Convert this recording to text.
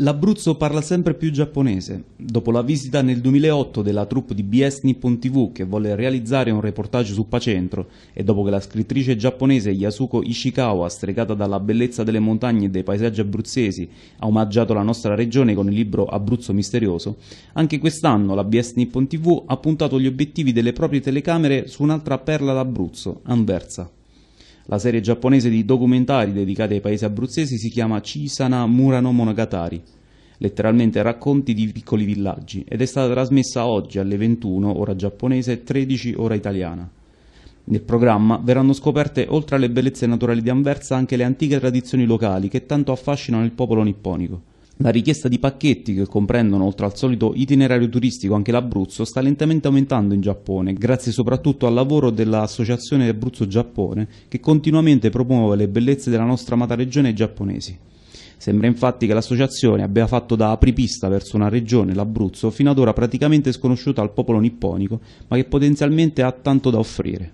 l'Abruzzo parla sempre più giapponese. Dopo la visita nel 2008 della troupe di BS Nippon TV che volle realizzare un reportage su Pacentro e dopo che la scrittrice giapponese Yasuko Ishikawa, stregata dalla bellezza delle montagne e dei paesaggi abruzzesi, ha omaggiato la nostra regione con il libro Abruzzo Misterioso, anche quest'anno la BS Nippon TV ha puntato gli obiettivi delle proprie telecamere su un'altra perla d'Abruzzo, Anversa. La serie giapponese di documentari dedicati ai paesi abruzzesi si chiama Chisana Murano Monogatari, letteralmente racconti di piccoli villaggi, ed è stata trasmessa oggi alle 21 ora giapponese e 13 ora italiana. Nel programma verranno scoperte, oltre alle bellezze naturali di Anversa, anche le antiche tradizioni locali che tanto affascinano il popolo nipponico. La richiesta di pacchetti, che comprendono oltre al solito itinerario turistico anche l'Abruzzo, sta lentamente aumentando in Giappone, grazie soprattutto al lavoro dell'Associazione Abruzzo-Giappone, che continuamente promuove le bellezze della nostra amata regione giapponesi. Sembra infatti che l'associazione abbia fatto da apripista verso una regione, l'Abruzzo, fino ad ora praticamente sconosciuta al popolo nipponico, ma che potenzialmente ha tanto da offrire.